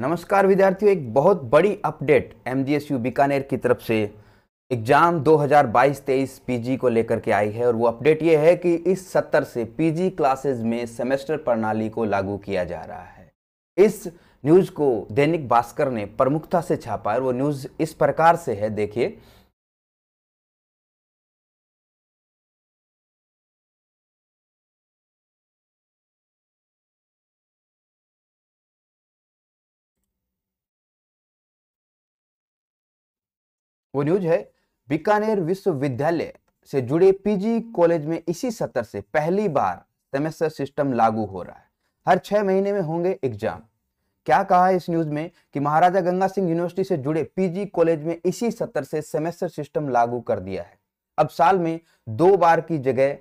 नमस्कार विद्यार्थियों एक बहुत बड़ी अपडेट एम बीकानेर की तरफ से एग्ज़ाम 2022-23 पीजी को लेकर के आई है और वो अपडेट ये है कि इस सत्तर से पीजी क्लासेस में सेमेस्टर प्रणाली को लागू किया जा रहा है इस न्यूज़ को दैनिक भास्कर ने प्रमुखता से छापा है वो न्यूज़ इस प्रकार से है देखिए वो न्यूज है बीकानेर विश्वविद्यालय से जुड़े पीजी कॉलेज में इसी सत्र से पहली बार सेमेस्टर सिस्टम लागू हो रहा है हर छह महीने में होंगे एग्जाम क्या कहा है इस न्यूज में कि महाराजा गंगा सिंह यूनिवर्सिटी से जुड़े पीजी कॉलेज में इसी सत्र से सेमेस्टर सिस्टम लागू कर दिया है अब साल में दो बार की जगह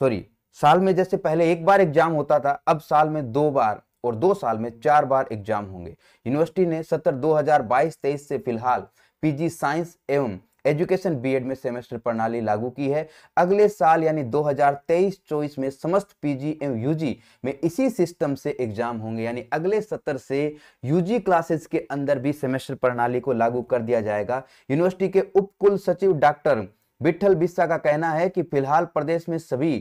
सॉरी साल में जैसे पहले एक बार एग्जाम होता था अब साल में दो बार और दो साल में चार बार एग्जाम होंगे यूनिवर्सिटी ने सत्र 2022-23 से फिलहाल पीजी साइंस एवं एजुकेशन बीएड में सेमेस्टर प्रणाली लागू की है अगले साल यानी 2023-24 में समस्त पीजी एवं यूजी में इसी सिस्टम से एग्जाम होंगे यानी अगले सत्र से यूजी क्लासेस के अंदर भी सेमेस्टर प्रणाली को लागू कर दिया जाएगा यूनिवर्सिटी के उपकुल सचिव डॉक्टर विठल बिस्सा का कहना है कि फिलहाल प्रदेश में सभी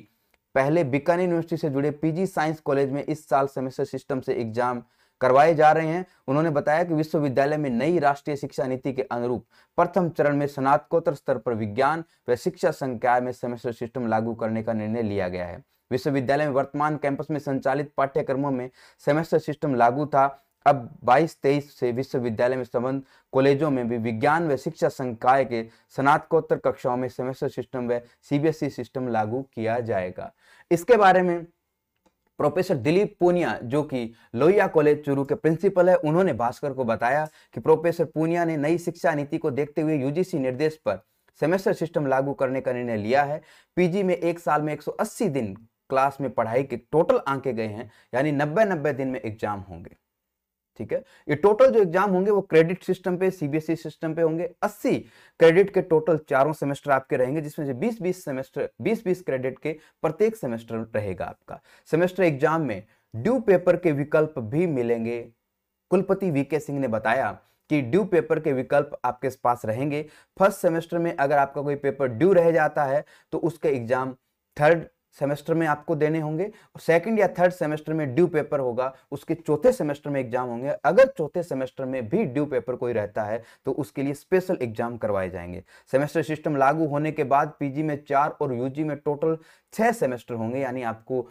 पहले बीकानेर यूनिवर्सिटी से जुड़े पीजी साइंस कॉलेज में इस साल सेमेस्टर सिस्टम से एग्जाम करवाए जा रहे हैं उन्होंने बताया कि विश्वविद्यालय में नई राष्ट्रीय शिक्षा नीति के अनुरूप प्रथम चरण में स्नातकोत्तर स्तर पर विज्ञान व शिक्षा संख्या में सेमेस्टर सिस्टम लागू करने का निर्णय लिया गया है विश्वविद्यालय में वर्तमान कैंपस में संचालित पाठ्यक्रमों में सेमेस्टर सिस्टम लागू था अब 22 तेईस से विश्वविद्यालय में संबंध कॉलेजों में भी विज्ञान व शिक्षा संकाय के स्नातकोत्तर कक्षाओं में सेमेस्टर सिस्टम व सीबीएसई सिस्टम लागू किया जाएगा इसके बारे में प्रोफेसर दिलीप पूनिया जो कि लोहिया कॉलेज चुरू के प्रिंसिपल है उन्होंने भास्कर को बताया कि प्रोफेसर पूनिया ने नई शिक्षा नीति को देखते हुए यूजीसी निर्देश पर सेमेस्टर सिस्टम लागू करने का निर्णय लिया है पीजी में एक साल में 180 दिन क्लास में पढ़ाई के टोटल आंके गए हैं यानी नब्बे नब्बे दिन में एग्जाम होंगे ठीक है ये टोटल जो एग्जाम होंगे वो क्रेडिट सिस्टम पे सीबीएसई सिस्टम e पे होंगे 80 क्रेडिट के टोटल चारों सेमेस्टर आपके रहेंगे जिसमें से 20 20 सेमेस्टर 20 20 क्रेडिट के प्रत्येक सेमेस्टर रहेगा आपका सेमेस्टर एग्जाम में ड्यू पेपर के विकल्प भी मिलेंगे कुलपति वीके सिंह ने बताया कि ड्यू पेपर के विकल्प आपके पास रहेंगे फर्स्ट सेमेस्टर में अगर आपका कोई पेपर ड्यू रह जाता है तो उसका एग्जाम थर्ड सेमेस्टर में आपको देने होंगे और सेकंड या थर्ड सेमेस्टर में ड्यू पेपर होगा उसके चौथे सेमेस्टर में एग्जाम होंगे अगर चौथे सेमेस्टर में भी ड्यू पेपर कोई रहता है तो उसके लिए स्पेशल एग्जाम करवाए जाएंगे सेमेस्टर सिस्टम लागू होने के बाद पीजी में चार और यूजी में टोटल छः सेमेस्टर होंगे यानी आपको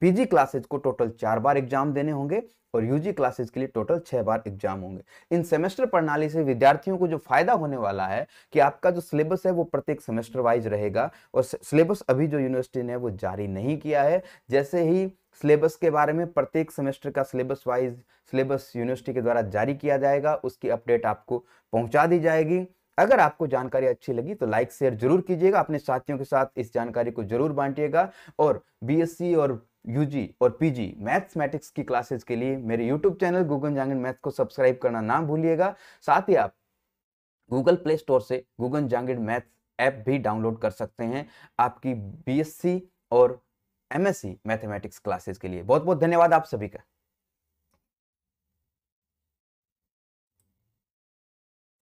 पीजी क्लासेज को टोटल चार बार एग्जाम देने होंगे और यूजी क्लासेज के लिए टोटल छः बार एग्जाम होंगे इन सेमेस्टर प्रणाली से विद्यार्थियों को जो फायदा होने वाला है कि आपका जो सिलेबस है वो प्रत्येक सेमेस्टर वाइज रहेगा और सिलेबस अभी जो यूनिवर्सिटी ने वो जारी नहीं किया है जैसे ही सिलेबस के बारे में प्रत्येक सेमेस्टर का सिलेबस वाइज सिलेबस यूनिवर्सिटी के द्वारा जारी किया जाएगा उसकी अपडेट आपको पहुंचा दी जाएगी अगर आपको जानकारी अच्छी लगी तो लाइक शेयर जरूर कीजिएगा अपने साथियों के साथ इस जानकारी को जरूर बांटिएगा और बीएससी और यूजी और पीजी मैथमेटिक्स की क्लासेस के लिए मेरे YouTube channel Google Jangid math को सब्सक्राइब करना ना भूलिएगा साथ ही आप गूगल प्ले स्टोर से गूगल जांगिड मैथ ऐप भी डाउनलोड कर सकते हैं आपकी बीएससी और एमएससी मैथमेटिक्स क्लासेस के लिए बहुत बहुत धन्यवाद आप सभी का